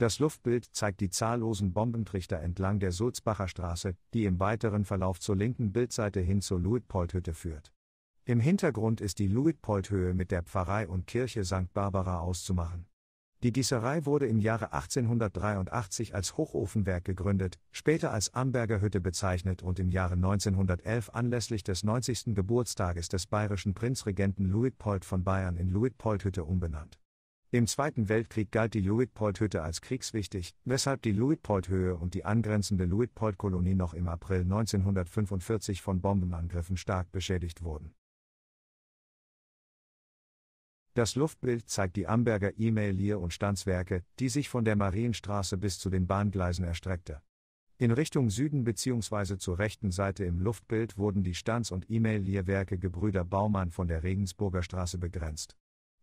Das Luftbild zeigt die zahllosen Bombentrichter entlang der Sulzbacher Straße, die im weiteren Verlauf zur linken Bildseite hin zur Luitpoldhütte führt. Im Hintergrund ist die Luitpoldhöhe mit der Pfarrei und Kirche St. Barbara auszumachen. Die Gießerei wurde im Jahre 1883 als Hochofenwerk gegründet, später als Amberger Hütte bezeichnet und im Jahre 1911 anlässlich des 90. Geburtstages des bayerischen Prinzregenten Luitpold von Bayern in Luitpoldhütte umbenannt. Im Zweiten Weltkrieg galt die Lewitt-Point-Hütte als kriegswichtig, weshalb die Lewitt-Point-Höhe und die angrenzende Lewitt-Point-Kolonie noch im April 1945 von Bombenangriffen stark beschädigt wurden. Das Luftbild zeigt die Amberger E-Mail-Lier- und Stanzwerke, die sich von der Marienstraße bis zu den Bahngleisen erstreckte. In Richtung Süden bzw. zur rechten Seite im Luftbild wurden die Stanz- und E-Mail-Lierwerke Gebrüder Baumann von der Regensburger Straße begrenzt.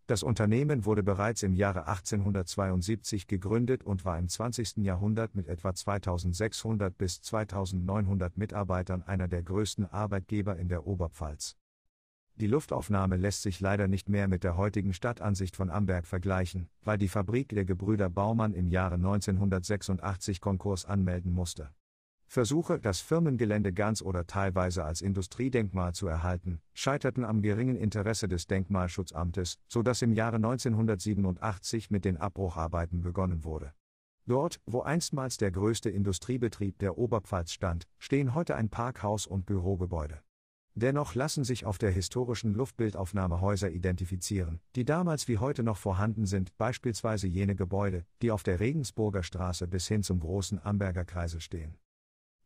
Das Unternehmen wurde bereits im Jahre 1872 gegründet und war im 20. Jahrhundert mit etwa 2600 bis 2900 Mitarbeitern einer der größten Arbeitgeber in der Oberpfalz. Die Luftaufnahme lässt sich leider nicht mehr mit der heutigen Stadtansicht von Amberg vergleichen, weil die Fabrik der Gebrüder Baumann im Jahre 1986 Konkurs anmelden musste. Versuche, das Firmengelände ganz oder teilweise als Industriedenkmal zu erhalten, scheiterten am geringen Interesse des Denkmalschutzamtes, so dass im Jahre 1987 mit den Abbrucharbeiten begonnen wurde. Dort, wo einstmals der größte Industriebetrieb der Oberpfalz stand, stehen heute ein Parkhaus und Bürogebäude. Dennoch lassen sich auf der historischen Luftbildaufnahme Häuser identifizieren, die damals wie heute noch vorhanden sind, beispielsweise jene Gebäude, die auf der Regensburger Straße bis hin zum großen Amberger Kreise stehen.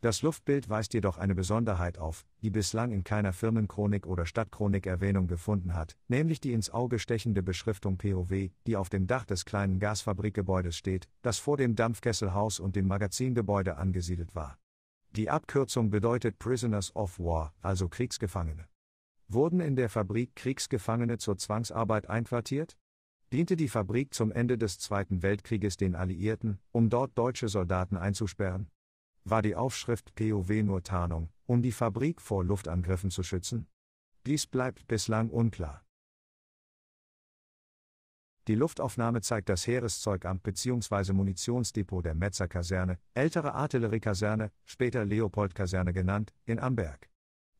Das Luftbild weist jedoch eine Besonderheit auf, die bislang in keiner Firmenchronik oder Stadtchronik Erwähnung gefunden hat, nämlich die ins Auge stechende Beschriftung POW, die auf dem Dach des kleinen Gasfabrikgebäudes steht, das vor dem Dampfkesselhaus und dem Magazingebäude angesiedelt war. Die Abkürzung bedeutet Prisoners of War, also Kriegsgefangene. Wurden in der Fabrik Kriegsgefangene zur Zwangsarbeit einquartiert? Diente die Fabrik zum Ende des Zweiten Weltkrieges den Alliierten, um dort deutsche Soldaten einzusperren? War die Aufschrift POW nur Tarnung, um die Fabrik vor Luftangriffen zu schützen? Dies bleibt bislang unklar. Die Luftaufnahme zeigt das Heereszeugamt bzw. Munitionsdepot der Metzer-Kaserne, ältere Artilleriekaserne, später Leopoldkaserne genannt, in Amberg.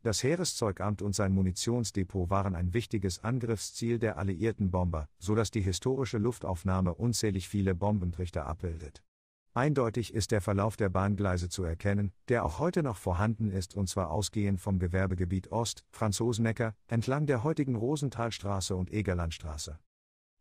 Das Heereszeugamt und sein Munitionsdepot waren ein wichtiges Angriffsziel der alliierten Bomber, so dass die historische Luftaufnahme unzählig viele Bombentrichter abbildet. Eindeutig ist der Verlauf der Bahngleise zu erkennen, der auch heute noch vorhanden ist und zwar ausgehend vom Gewerbegebiet Ost, Franzosenecker, entlang der heutigen Rosenthalstraße und Egerlandstraße.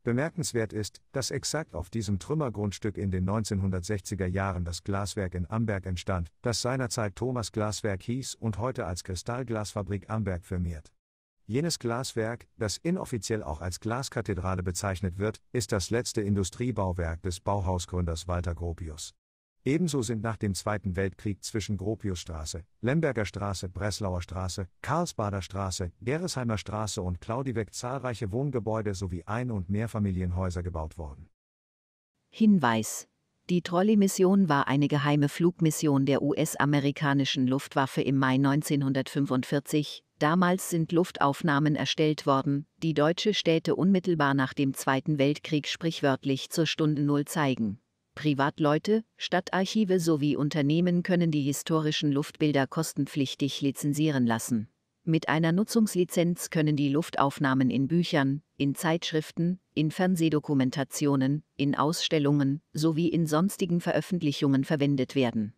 Bemerkenswert ist, dass exakt auf diesem Trümmergrundstück in den 1960er Jahren das Glaswerk in Amberg entstand, das seinerzeit Thomas Glaswerk hieß und heute als Kristallglasfabrik Amberg firmiert. Jenes Glaswerk, das inoffiziell auch als Glaskathedrale bezeichnet wird, ist das letzte Industriebauwerk des Bauhausgründers Walter Gropius. Ebenso sind nach dem Zweiten Weltkrieg zwischen Gropiusstraße, Lemberger Straße, Breslauer Straße, Karlsbader Straße, Geresheimer Straße und Klaudiweg zahlreiche Wohngebäude sowie Ein- und Mehrfamilienhäuser gebaut worden. Hinweis die Trolley-Mission war eine geheime Flugmission der US-amerikanischen Luftwaffe im Mai 1945, Damals sind Luftaufnahmen erstellt worden, die deutsche Städte unmittelbar nach dem Zweiten Weltkrieg sprichwörtlich zur Stunde Null zeigen. Privatleute, Stadtarchive sowie Unternehmen können die historischen Luftbilder kostenpflichtig lizenzieren lassen. Mit einer Nutzungslizenz können die Luftaufnahmen in Büchern, in Zeitschriften, in Fernsehdokumentationen, in Ausstellungen sowie in sonstigen Veröffentlichungen verwendet werden.